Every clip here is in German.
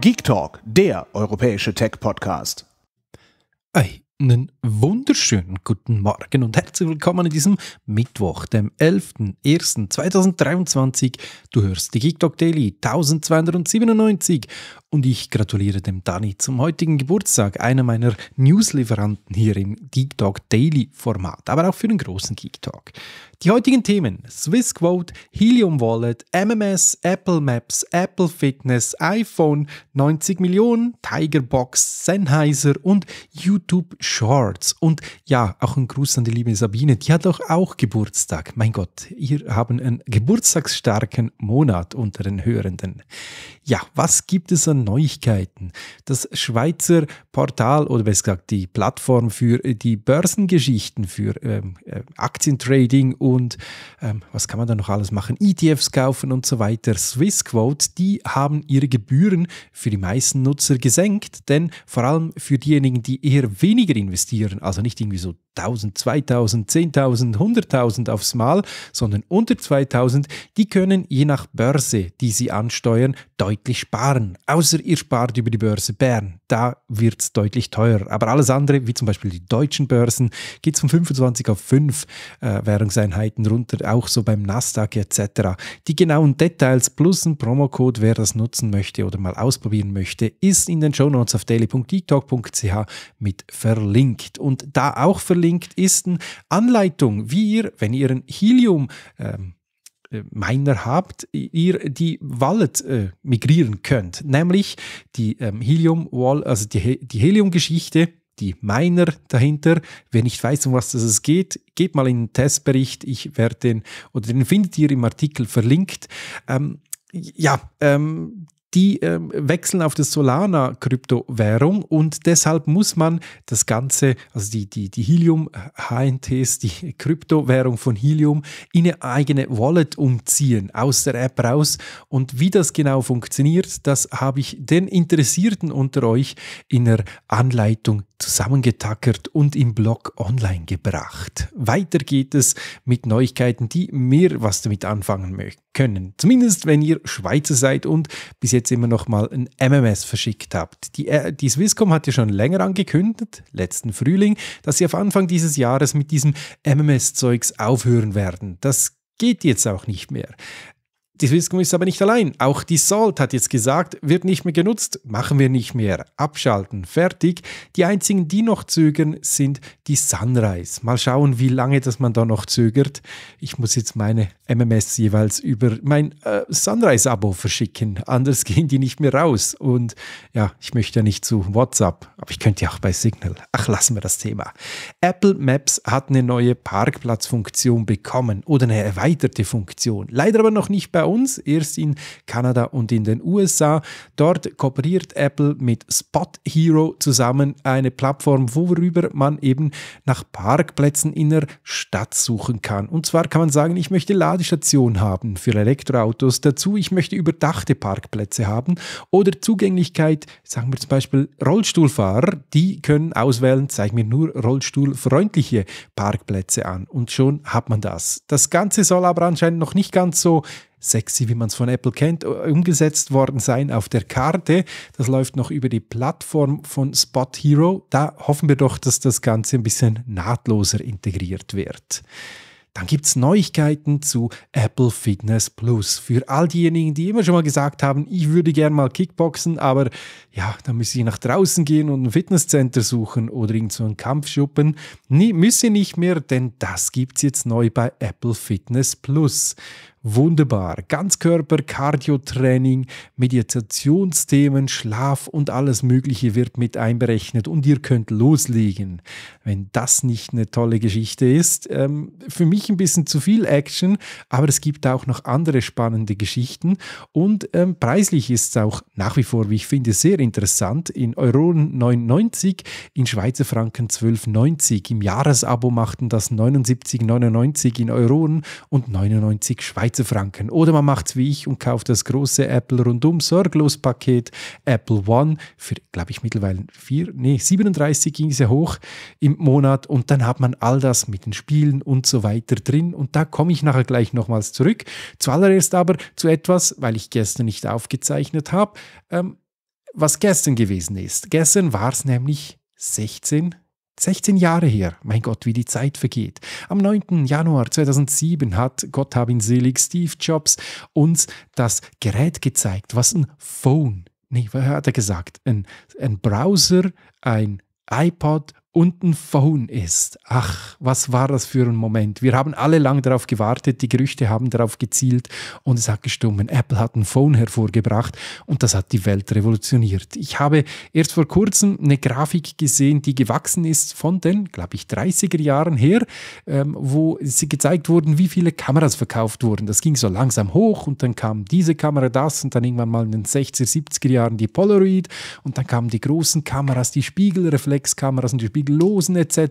Geek Talk, der europäische Tech-Podcast. Einen wunderschönen guten Morgen und herzlich willkommen in diesem Mittwoch, dem 11.01.2023. Du hörst die Geek Talk Daily 1297 und ich gratuliere dem Dani zum heutigen Geburtstag, einer meiner Newslieferanten hier im Geek Talk Daily Format, aber auch für den großen Geek Talk. Die heutigen Themen: Swissquote, Helium Wallet, MMS, Apple Maps, Apple Fitness, iPhone, 90 Millionen, Tigerbox, Sennheiser und YouTube Shorts. Und ja, auch ein Gruß an die liebe Sabine, die hat doch auch Geburtstag. Mein Gott, ihr haben einen geburtstagsstarken Monat unter den Hörenden. Ja, was gibt es an Neuigkeiten. Das Schweizer Portal oder besser gesagt die Plattform für die Börsengeschichten, für ähm, äh, Aktientrading und ähm, was kann man da noch alles machen? ETFs kaufen und so weiter. Swissquote, die haben ihre Gebühren für die meisten Nutzer gesenkt, denn vor allem für diejenigen, die eher weniger investieren, also nicht irgendwie so 1000, 2000, 10.000, 100.000 aufs Mal, sondern unter 2000, die können je nach Börse, die sie ansteuern, deutlich sparen. Außer Außer ihr spart über die Börse Bern. Da wird es deutlich teurer. Aber alles andere, wie zum Beispiel die deutschen Börsen, geht es von 25 auf 5 äh, Währungseinheiten runter, auch so beim Nasdaq etc. Die genauen Details plus ein Promocode, wer das nutzen möchte oder mal ausprobieren möchte, ist in den Shownotes auf daily.dtalk.ch e mit verlinkt. Und da auch verlinkt ist eine Anleitung, wie ihr, wenn ihr ein Helium ähm, äh, Miner habt, ihr die Wallet äh, migrieren könnt, nämlich die ähm, Helium Wall, also die, die Helium Geschichte die Miner dahinter. Wer nicht weiß, um was es geht, geht mal in den Testbericht. Ich werde den, oder den findet ihr im Artikel verlinkt. Ähm, ja, ähm, die ähm, wechseln auf das Solana-Kryptowährung und deshalb muss man das Ganze, also die, die, die Helium HNTs, die Kryptowährung von Helium, in eine eigene Wallet umziehen, aus der App raus. Und wie das genau funktioniert, das habe ich den Interessierten unter euch in der Anleitung zusammengetackert und im Blog online gebracht. Weiter geht es mit Neuigkeiten, die mehr was damit anfangen können. Zumindest wenn ihr Schweizer seid und bis jetzt jetzt immer noch mal ein MMS verschickt habt. Die, äh, die Swisscom hat ja schon länger angekündigt, letzten Frühling, dass sie auf Anfang dieses Jahres mit diesem MMS-Zeugs aufhören werden. Das geht jetzt auch nicht mehr. Die Swisscom ist aber nicht allein. Auch die Salt hat jetzt gesagt, wird nicht mehr genutzt, machen wir nicht mehr. Abschalten, fertig. Die einzigen, die noch zögern, sind die Sunrise. Mal schauen, wie lange das man da noch zögert. Ich muss jetzt meine MMS jeweils über mein äh, Sunrise-Abo verschicken. Anders gehen die nicht mehr raus. Und ja, ich möchte ja nicht zu WhatsApp, aber ich könnte ja auch bei Signal. Ach, lassen wir das Thema. Apple Maps hat eine neue Parkplatzfunktion bekommen oder eine erweiterte Funktion. Leider aber noch nicht bei bei uns, erst in Kanada und in den USA. Dort kooperiert Apple mit Spot Hero zusammen, eine Plattform, worüber man eben nach Parkplätzen in der Stadt suchen kann. Und zwar kann man sagen, ich möchte Ladestationen haben für Elektroautos. Dazu, ich möchte überdachte Parkplätze haben oder Zugänglichkeit, sagen wir zum Beispiel Rollstuhlfahrer, die können auswählen, zeig mir nur rollstuhlfreundliche Parkplätze an. Und schon hat man das. Das Ganze soll aber anscheinend noch nicht ganz so sexy, wie man es von Apple kennt, äh, umgesetzt worden sein auf der Karte. Das läuft noch über die Plattform von Spot Hero. Da hoffen wir doch, dass das Ganze ein bisschen nahtloser integriert wird. Dann gibt es Neuigkeiten zu Apple Fitness Plus. Für all diejenigen, die immer schon mal gesagt haben, ich würde gerne mal Kickboxen, aber ja, dann müsste ich nach draußen gehen und ein Fitnesscenter suchen oder irgend so einen Kampfschuppen. Nee, müsse nicht mehr, denn das gibt es jetzt neu bei Apple Fitness Plus. Wunderbar. Ganzkörper, Cardio-Training, Meditationsthemen, Schlaf und alles Mögliche wird mit einberechnet und ihr könnt loslegen. Wenn das nicht eine tolle Geschichte ist, ähm, für mich ein bisschen zu viel Action, aber es gibt auch noch andere spannende Geschichten und ähm, preislich ist es auch nach wie vor, wie ich finde, sehr interessant. In Euro 9,90, in Schweizer Franken 12,90, im Jahresabo machten das 79,99 in Euro und 99 Schweizer Schweizer Franken. Oder man macht es wie ich und kauft das große Apple rundum sorglos Paket Apple One für, glaube ich, mittlerweile vier, nee, 37 ging es ja hoch im Monat und dann hat man all das mit den Spielen und so weiter drin und da komme ich nachher gleich nochmals zurück. Zuallererst aber zu etwas, weil ich gestern nicht aufgezeichnet habe, ähm, was gestern gewesen ist. Gestern war es nämlich 16 16 Jahre her, mein Gott, wie die Zeit vergeht. Am 9. Januar 2007 hat, Gott hab ihn selig, Steve Jobs uns das Gerät gezeigt, was ein Phone, nee, was hat er gesagt? Ein, ein Browser, ein iPod und ein Phone ist. Ach, was war das für ein Moment. Wir haben alle lang darauf gewartet, die Gerüchte haben darauf gezielt und es hat gestummen. Apple hat ein Phone hervorgebracht und das hat die Welt revolutioniert. Ich habe erst vor kurzem eine Grafik gesehen, die gewachsen ist von den, glaube ich, 30er Jahren her, ähm, wo sie gezeigt wurden, wie viele Kameras verkauft wurden. Das ging so langsam hoch und dann kam diese Kamera, das und dann irgendwann mal in den 60er, 70er Jahren die Polaroid und dann kamen die großen Kameras, die Spiegelreflexkameras und die Spiegel losen etc.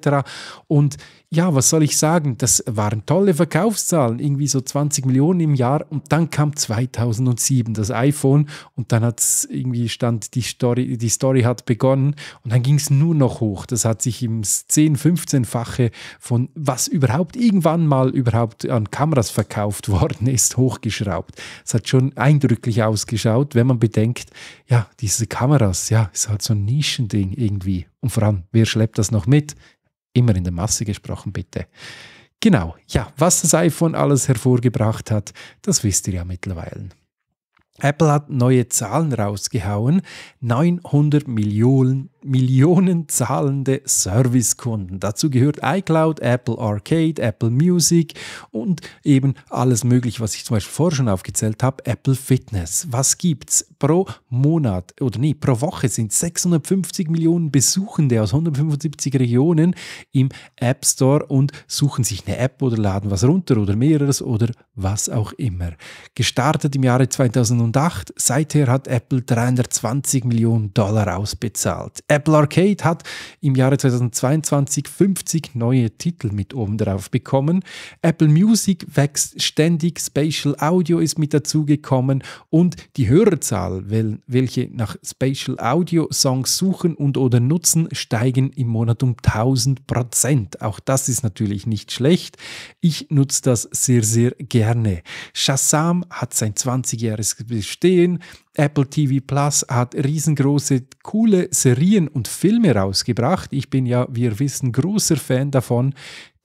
Und ja, was soll ich sagen, das waren tolle Verkaufszahlen, irgendwie so 20 Millionen im Jahr und dann kam 2007 das iPhone und dann hat es irgendwie stand, die Story, die Story hat begonnen und dann ging es nur noch hoch. Das hat sich im 10, 15-fache von was überhaupt irgendwann mal überhaupt an Kameras verkauft worden ist, hochgeschraubt. Es hat schon eindrücklich ausgeschaut, wenn man bedenkt, ja, diese Kameras, ja, ist halt so ein Nischending irgendwie. Und vor allem, wer schleppt das noch mit? Immer in der Masse gesprochen, bitte. Genau, ja, was das iPhone alles hervorgebracht hat, das wisst ihr ja mittlerweile. Apple hat neue Zahlen rausgehauen. 900 Millionen Millionen zahlende Servicekunden. Dazu gehört iCloud, Apple Arcade, Apple Music und eben alles Mögliche, was ich zum Beispiel vorher schon aufgezählt habe, Apple Fitness. Was gibt es pro Monat oder nee, pro Woche sind 650 Millionen Besuchende aus 175 Regionen im App Store und suchen sich eine App oder laden was runter oder mehreres oder was auch immer. Gestartet im Jahre 2008, seither hat Apple 320 Millionen Dollar ausbezahlt. Apple Arcade hat im Jahre 2022 50 neue Titel mit oben drauf bekommen. Apple Music wächst ständig, Spatial Audio ist mit dazugekommen und die Hörerzahl, welche nach Spatial Audio Songs suchen und oder nutzen, steigen im Monat um 1000 Prozent. Auch das ist natürlich nicht schlecht. Ich nutze das sehr, sehr gerne. Shazam hat sein 20-jähriges Bestehen. Apple TV Plus hat riesengroße, coole Serien Serien und Filme rausgebracht. Ich bin ja, wie wir wissen, großer Fan davon.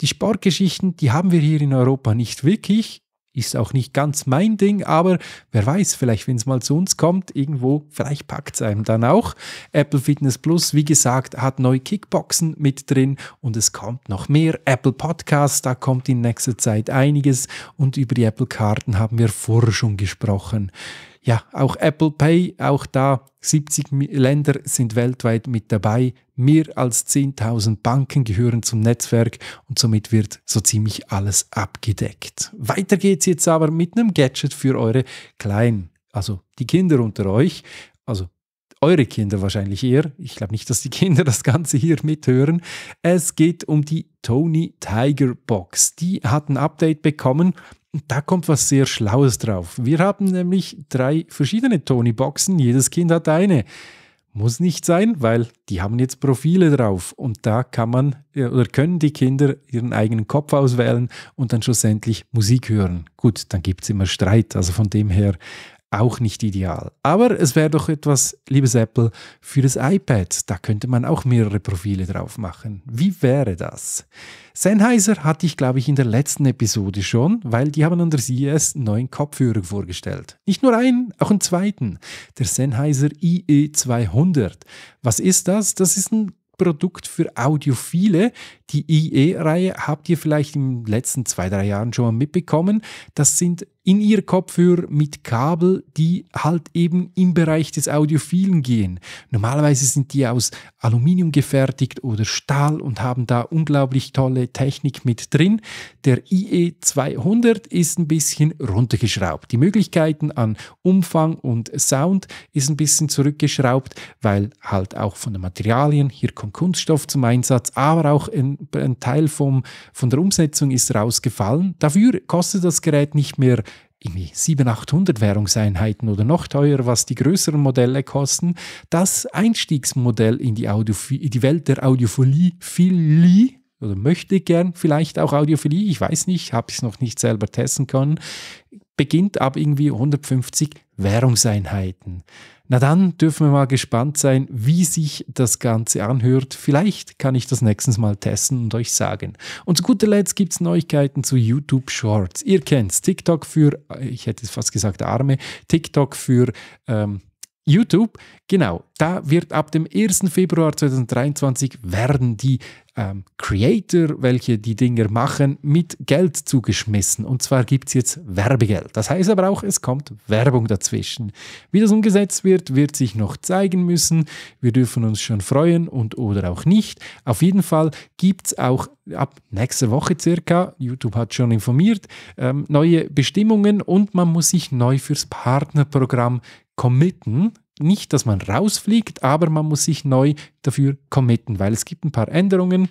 Die Sportgeschichten, die haben wir hier in Europa nicht wirklich. Ist auch nicht ganz mein Ding, aber wer weiß, vielleicht, wenn es mal zu uns kommt, irgendwo, vielleicht packt es einem dann auch. Apple Fitness Plus, wie gesagt, hat neue Kickboxen mit drin und es kommt noch mehr. Apple Podcasts, da kommt in nächster Zeit einiges und über die Apple-Karten haben wir vorher schon gesprochen ja, auch Apple Pay, auch da 70 Länder sind weltweit mit dabei. Mehr als 10.000 Banken gehören zum Netzwerk und somit wird so ziemlich alles abgedeckt. Weiter geht's jetzt aber mit einem Gadget für eure Kleinen, also die Kinder unter euch. Also eure Kinder wahrscheinlich eher. Ich glaube nicht, dass die Kinder das Ganze hier mithören. Es geht um die Tony Tiger Box. Die hat ein Update bekommen. Und da kommt was sehr Schlaues drauf. Wir haben nämlich drei verschiedene Tony-Boxen. Jedes Kind hat eine. Muss nicht sein, weil die haben jetzt Profile drauf und da kann man äh, oder können die Kinder ihren eigenen Kopf auswählen und dann schlussendlich Musik hören. Gut, dann gibt es immer Streit. Also von dem her auch nicht ideal. Aber es wäre doch etwas, liebes Apple, für das iPad. Da könnte man auch mehrere Profile drauf machen. Wie wäre das? Sennheiser hatte ich, glaube ich, in der letzten Episode schon, weil die haben an der CES neuen Kopfhörer vorgestellt. Nicht nur einen, auch einen zweiten. Der Sennheiser IE200. Was ist das? Das ist ein Produkt für Audiophile, die IE-Reihe habt ihr vielleicht in den letzten zwei, drei Jahren schon mal mitbekommen. Das sind in ihr kopfhörer mit Kabel, die halt eben im Bereich des Audiophilen gehen. Normalerweise sind die aus Aluminium gefertigt oder Stahl und haben da unglaublich tolle Technik mit drin. Der IE 200 ist ein bisschen runtergeschraubt. Die Möglichkeiten an Umfang und Sound ist ein bisschen zurückgeschraubt, weil halt auch von den Materialien, hier kommt Kunststoff zum Einsatz, aber auch ein ein, Teil vom, von der Umsetzung ist rausgefallen. Dafür kostet das Gerät nicht mehr irgendwie 700, 800 Währungseinheiten oder noch teurer, was die größeren Modelle kosten. Das Einstiegsmodell in die, Audiof in die Welt der Audiophilie Philie, oder möchte gern vielleicht auch Audiophilie, ich weiß nicht, habe ich es noch nicht selber testen können, beginnt ab irgendwie 150 Währungseinheiten. Na dann dürfen wir mal gespannt sein, wie sich das Ganze anhört. Vielleicht kann ich das nächstes Mal testen und euch sagen. Und zu guter Letzt gibt es Neuigkeiten zu YouTube Shorts. Ihr kennt TikTok für, äh, ich hätte fast gesagt Arme, TikTok für ähm, YouTube, genau, da wird ab dem 1. Februar 2023 werden die ähm, Creator, welche die Dinger machen, mit Geld zugeschmissen. Und zwar gibt es jetzt Werbegeld. Das heißt aber auch, es kommt Werbung dazwischen. Wie das umgesetzt wird, wird sich noch zeigen müssen. Wir dürfen uns schon freuen und oder auch nicht. Auf jeden Fall gibt es auch ab nächster Woche circa, YouTube hat schon informiert, ähm, neue Bestimmungen und man muss sich neu fürs Partnerprogramm committen. Nicht, dass man rausfliegt, aber man muss sich neu dafür committen, weil es gibt ein paar Änderungen.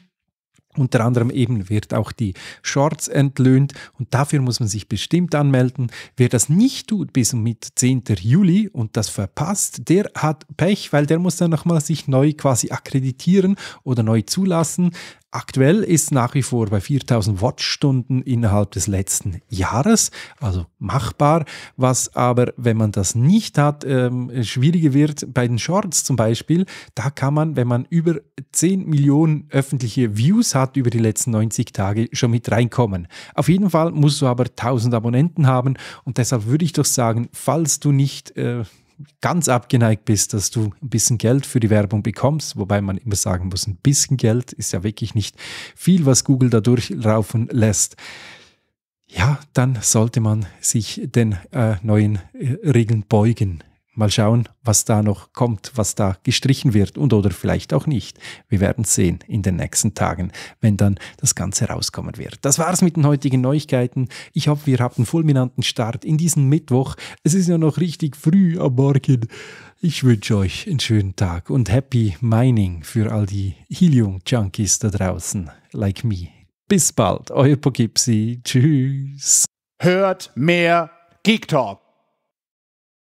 Unter anderem eben wird auch die Shorts entlöhnt und dafür muss man sich bestimmt anmelden. Wer das nicht tut bis mit 10. Juli und das verpasst, der hat Pech, weil der muss dann nochmal sich neu quasi akkreditieren oder neu zulassen. Aktuell ist nach wie vor bei 4000 Wattstunden innerhalb des letzten Jahres, also machbar. Was aber, wenn man das nicht hat, ähm, schwieriger wird bei den Shorts zum Beispiel. Da kann man, wenn man über 10 Millionen öffentliche Views hat über die letzten 90 Tage, schon mit reinkommen. Auf jeden Fall musst du aber 1000 Abonnenten haben und deshalb würde ich doch sagen, falls du nicht... Äh, ganz abgeneigt bist, dass du ein bisschen Geld für die Werbung bekommst, wobei man immer sagen muss, ein bisschen Geld ist ja wirklich nicht viel, was Google da durchlaufen lässt ja, dann sollte man sich den äh, neuen äh, Regeln beugen, Mal schauen, was da noch kommt, was da gestrichen wird und oder vielleicht auch nicht. Wir werden sehen in den nächsten Tagen, wenn dann das Ganze rauskommen wird. Das war's mit den heutigen Neuigkeiten. Ich hoffe, ihr habt einen fulminanten Start in diesen Mittwoch. Es ist ja noch richtig früh am Morgen. Ich wünsche euch einen schönen Tag und happy mining für all die Helium-Junkies da draußen, like me. Bis bald, euer Pogipsi. Tschüss. Hört mehr Geek Talk.